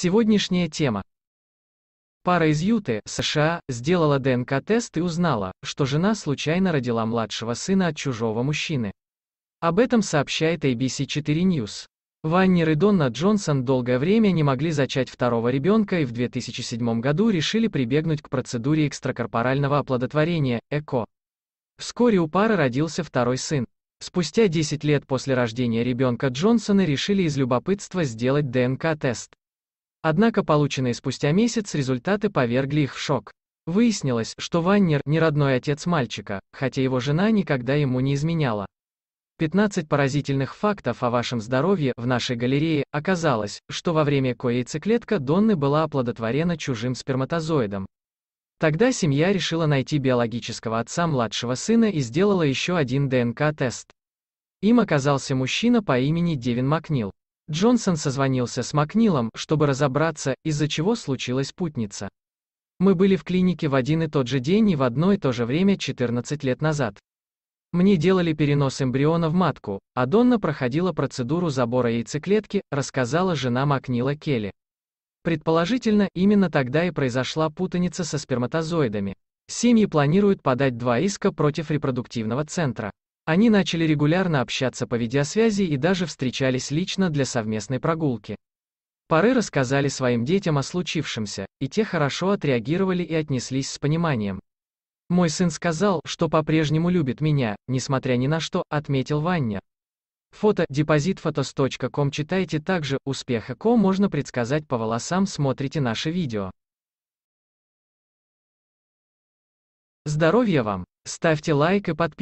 Сегодняшняя тема. Пара из Юты, США, сделала ДНК-тест и узнала, что жена случайно родила младшего сына от чужого мужчины. Об этом сообщает ABC4 News. Ваннер и Донна Джонсон долгое время не могли зачать второго ребенка и в 2007 году решили прибегнуть к процедуре экстракорпорального оплодотворения, ЭКО. Вскоре у пары родился второй сын. Спустя 10 лет после рождения ребенка Джонсона решили из любопытства сделать ДНК-тест. Однако полученные спустя месяц результаты повергли их в шок. Выяснилось, что Ваннер не родной отец мальчика, хотя его жена никогда ему не изменяла. 15 поразительных фактов о вашем здоровье в нашей галерее оказалось, что во время кое яйцеклетка Донны была оплодотворена чужим сперматозоидом. Тогда семья решила найти биологического отца младшего сына и сделала еще один ДНК-тест. Им оказался мужчина по имени Девин Макнил. Джонсон созвонился с Макнилом, чтобы разобраться, из-за чего случилась путница. Мы были в клинике в один и тот же день и в одно и то же время 14 лет назад. Мне делали перенос эмбриона в матку, а Донна проходила процедуру забора яйцеклетки, рассказала жена Макнила Келли. Предположительно, именно тогда и произошла путаница со сперматозоидами. Семьи планируют подать два иска против репродуктивного центра. Они начали регулярно общаться по видеосвязи и даже встречались лично для совместной прогулки. Пары рассказали своим детям о случившемся, и те хорошо отреагировали и отнеслись с пониманием. «Мой сын сказал, что по-прежнему любит меня, несмотря ни на что», — отметил Ваня. Фото depositphotos.com читайте также, Успеха ЭКО можно предсказать по волосам, смотрите наше видео. Здоровья вам! Ставьте лайк и подписывайтесь.